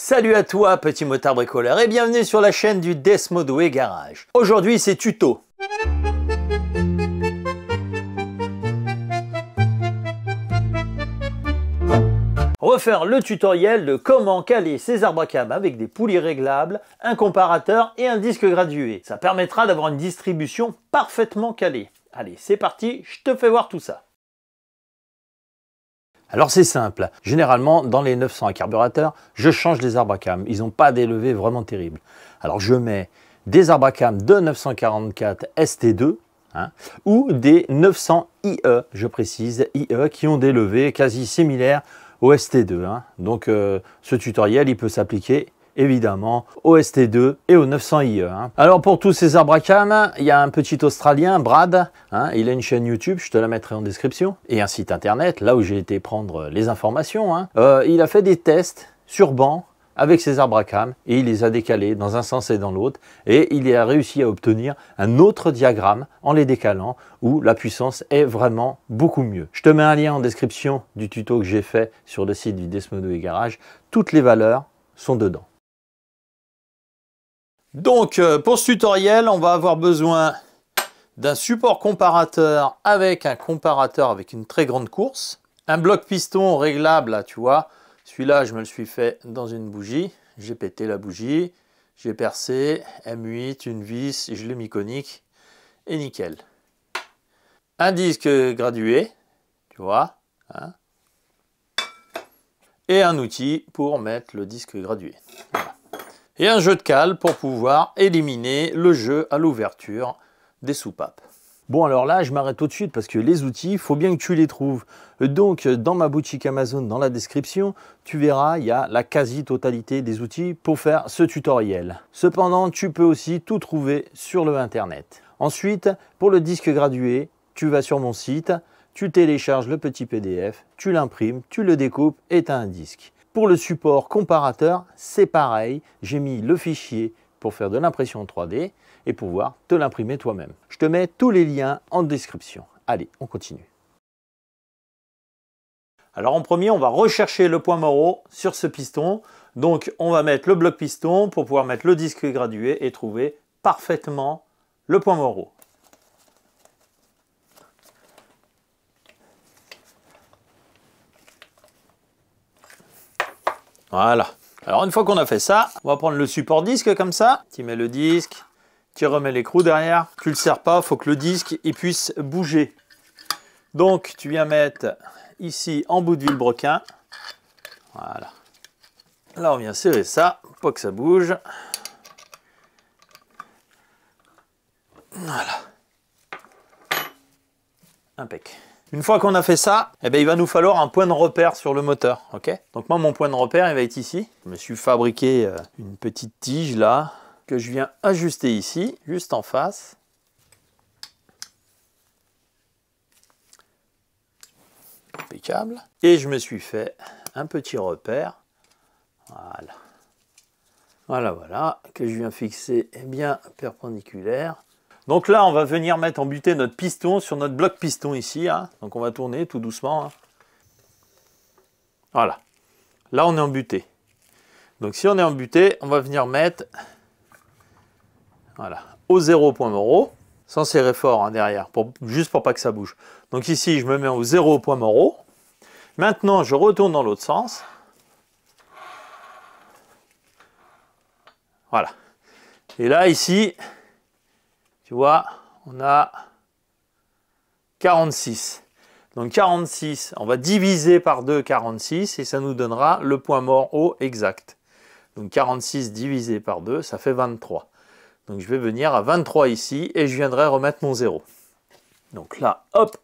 Salut à toi petit motard bricoleur et bienvenue sur la chaîne du et Garage. Aujourd'hui c'est tuto. Refaire le tutoriel de comment caler ses arbres à cames avec des poulies réglables, un comparateur et un disque gradué. Ça permettra d'avoir une distribution parfaitement calée. Allez c'est parti, je te fais voir tout ça. Alors c'est simple, généralement dans les 900 à carburateur, je change les arbres à cam, ils n'ont pas des levées vraiment terribles. Alors je mets des arbres à cam de 944 ST2 hein, ou des 900 IE, je précise, IE qui ont des levées quasi similaires au ST2. Hein. Donc euh, ce tutoriel, il peut s'appliquer évidemment au ST2 et au 900IE. Hein. Alors pour tous ces arbres à cam, il y a un petit Australien, Brad, hein. il a une chaîne YouTube, je te la mettrai en description, et un site internet, là où j'ai été prendre les informations. Hein. Euh, il a fait des tests sur banc avec ces arbres à cam et il les a décalés dans un sens et dans l'autre et il a réussi à obtenir un autre diagramme en les décalant où la puissance est vraiment beaucoup mieux. Je te mets un lien en description du tuto que j'ai fait sur le site du Desmodo et Garage. Toutes les valeurs sont dedans. Donc, euh, pour ce tutoriel, on va avoir besoin d'un support comparateur avec un comparateur avec une très grande course, un bloc piston réglable, là, tu vois. Celui-là, je me le suis fait dans une bougie. J'ai pété la bougie, j'ai percé, M8, une vis, je l'ai mis conique, et nickel. Un disque gradué, tu vois, hein. et un outil pour mettre le disque gradué. Voilà et un jeu de cale pour pouvoir éliminer le jeu à l'ouverture des soupapes. Bon alors là, je m'arrête tout de suite parce que les outils, il faut bien que tu les trouves. Donc dans ma boutique Amazon, dans la description, tu verras, il y a la quasi-totalité des outils pour faire ce tutoriel. Cependant, tu peux aussi tout trouver sur le Internet. Ensuite, pour le disque gradué, tu vas sur mon site, tu télécharges le petit PDF, tu l'imprimes, tu le découpes et tu as un disque. Pour le support comparateur, c'est pareil, j'ai mis le fichier pour faire de l'impression 3D et pouvoir te l'imprimer toi-même. Je te mets tous les liens en description. Allez, on continue. Alors en premier, on va rechercher le point Moreau sur ce piston. Donc on va mettre le bloc piston pour pouvoir mettre le disque gradué et trouver parfaitement le point Moreau. Voilà. Alors une fois qu'on a fait ça, on va prendre le support disque comme ça. Tu mets le disque, tu remets l'écrou derrière. Tu le sers pas, faut que le disque il puisse bouger. Donc tu viens mettre ici en bout de vilebrequin. Voilà. Là on vient serrer ça, pas que ça bouge. Voilà. Impeccable. Une fois qu'on a fait ça, eh ben, il va nous falloir un point de repère sur le moteur. ok Donc moi, mon point de repère, il va être ici. Je me suis fabriqué euh, une petite tige là, que je viens ajuster ici, juste en face. Impeccable. Et je me suis fait un petit repère. Voilà. Voilà, voilà, que je viens fixer eh bien perpendiculaire donc là, on va venir mettre en butée notre piston sur notre bloc piston ici. Hein. Donc on va tourner tout doucement. Hein. Voilà. Là, on est en butée. Donc si on est en butée, on va venir mettre voilà, au zéro point sans serrer fort hein, derrière, juste pour pas que ça bouge. Donc ici, je me mets au zéro point Maintenant, je retourne dans l'autre sens. Voilà. Et là, ici, tu vois, on a 46. Donc 46, on va diviser par 2 46 et ça nous donnera le point mort haut exact. Donc 46 divisé par 2, ça fait 23. Donc je vais venir à 23 ici et je viendrai remettre mon 0. Donc là, hop,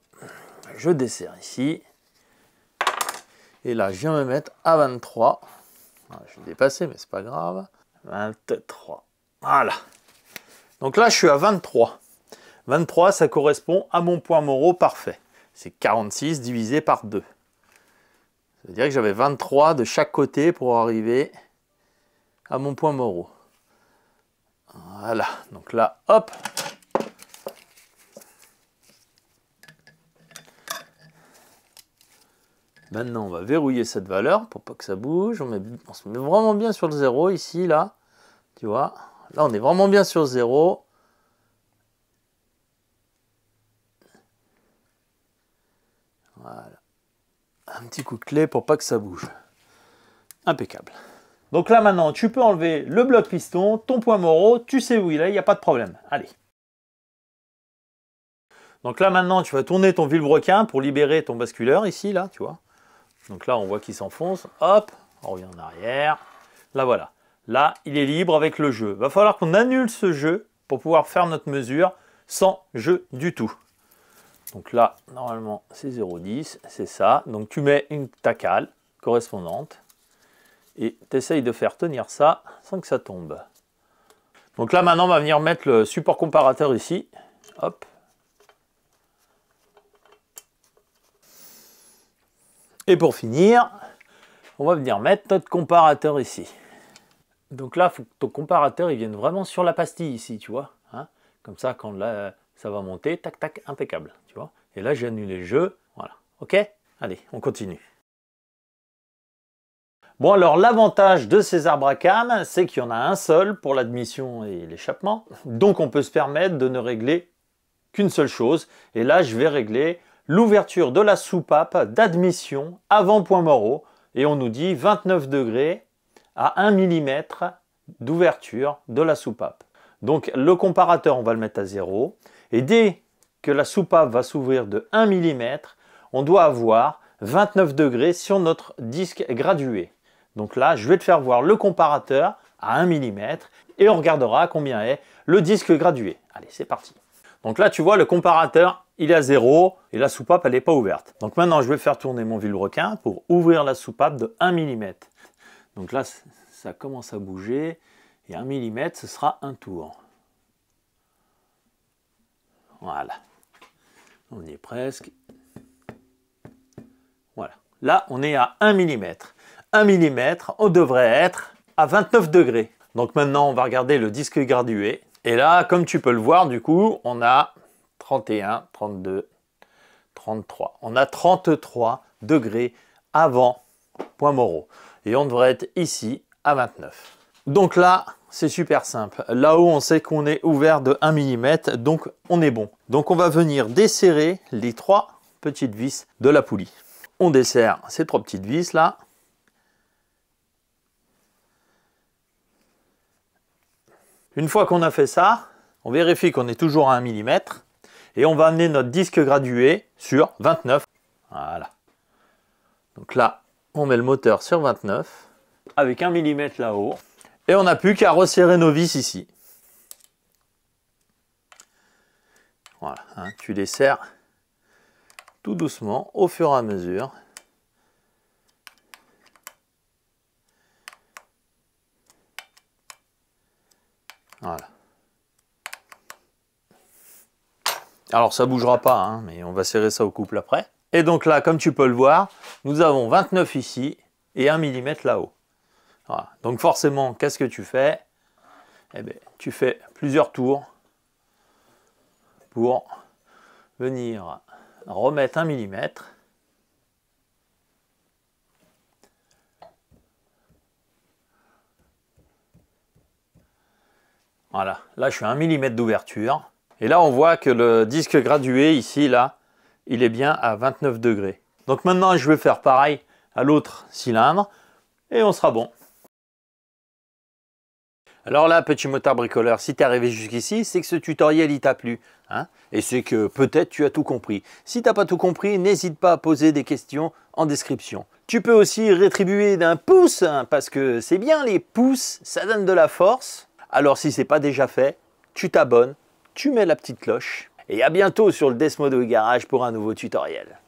je desserre ici. Et là, je viens me mettre à 23. Ah, je vais dépasser mais c'est pas grave. 23. Voilà. Donc là, je suis à 23. 23, ça correspond à mon point Moreau parfait. C'est 46 divisé par 2. Ça veut dire que j'avais 23 de chaque côté pour arriver à mon point Moreau. Voilà, donc là, hop Maintenant, on va verrouiller cette valeur pour pas que ça bouge. On, on se met vraiment bien sur le zéro ici, là. Tu vois Là, on est vraiment bien sur zéro Voilà. Un petit coup de clé pour pas que ça bouge. Impeccable. Donc là maintenant, tu peux enlever le bloc piston, ton point moro, tu sais où il est, il n'y a pas de problème. Allez. Donc là maintenant, tu vas tourner ton vilebrequin pour libérer ton basculeur ici, là, tu vois. Donc là, on voit qu'il s'enfonce. Hop, on revient en arrière. Là, voilà. Là, il est libre avec le jeu. Va falloir qu'on annule ce jeu pour pouvoir faire notre mesure sans jeu du tout. Donc là, normalement, c'est 0,10, c'est ça. Donc tu mets une ta cale correspondante et tu essayes de faire tenir ça sans que ça tombe. Donc là, maintenant, on va venir mettre le support comparateur ici. Et pour finir, on va venir mettre notre comparateur ici. Donc là, faut que ton comparateur, il vienne vraiment sur la pastille ici, tu vois. Hein Comme ça, quand ça va monter, tac, tac, impeccable, tu vois. Et là, j'ai annulé le jeu, voilà. OK Allez, on continue. Bon, alors l'avantage de ces arbres à cames, c'est qu'il y en a un seul pour l'admission et l'échappement. Donc on peut se permettre de ne régler qu'une seule chose. Et là, je vais régler l'ouverture de la soupape d'admission avant point Moreau. Et on nous dit 29 degrés à 1 mm d'ouverture de la soupape. Donc le comparateur, on va le mettre à 0. Et dès que la soupape va s'ouvrir de 1 mm, on doit avoir 29 degrés sur notre disque gradué. Donc là, je vais te faire voir le comparateur à 1 mm et on regardera combien est le disque gradué. Allez, c'est parti. Donc là, tu vois, le comparateur, il est à 0 et la soupape, elle n'est pas ouverte. Donc maintenant, je vais faire tourner mon vilebrequin pour ouvrir la soupape de 1 mm. Donc là, ça commence à bouger. Et 1 mm, ce sera un tour. Voilà. On y est presque. Voilà. Là, on est à 1 mm. 1 mm, on devrait être à 29 degrés. Donc maintenant, on va regarder le disque gradué. Et là, comme tu peux le voir, du coup, on a 31, 32, 33. On a 33 degrés avant point Moreau et on devrait être ici à 29. Donc là, c'est super simple. Là-haut, on sait qu'on est ouvert de 1 mm, donc on est bon. Donc on va venir desserrer les trois petites vis de la poulie. On desserre ces trois petites vis là. Une fois qu'on a fait ça, on vérifie qu'on est toujours à 1 mm et on va amener notre disque gradué sur 29. Voilà. Donc là, on met le moteur sur 29. Avec 1 mm là-haut. Et on n'a plus qu'à resserrer nos vis ici. Voilà, hein, tu les serres tout doucement au fur et à mesure. Voilà. Alors ça bougera pas, hein, mais on va serrer ça au couple après. Et donc là, comme tu peux le voir, nous avons 29 ici et 1 mm là-haut. Donc forcément, qu'est-ce que tu fais eh bien, Tu fais plusieurs tours pour venir remettre 1 mm. Voilà, là je suis à 1 mm d'ouverture. Et là on voit que le disque gradué ici, là, il est bien à 29 degrés. Donc maintenant, je vais faire pareil à l'autre cylindre et on sera bon. Alors là, petit motard bricoleur, si tu es arrivé jusqu'ici, c'est que ce tutoriel, il t'a plu. Hein et c'est que peut-être tu as tout compris. Si t'as pas tout compris, n'hésite pas à poser des questions en description. Tu peux aussi rétribuer d'un pouce, hein, parce que c'est bien les pouces, ça donne de la force. Alors si ce n'est pas déjà fait, tu t'abonnes, tu mets la petite cloche. Et à bientôt sur le Desmodo Garage pour un nouveau tutoriel.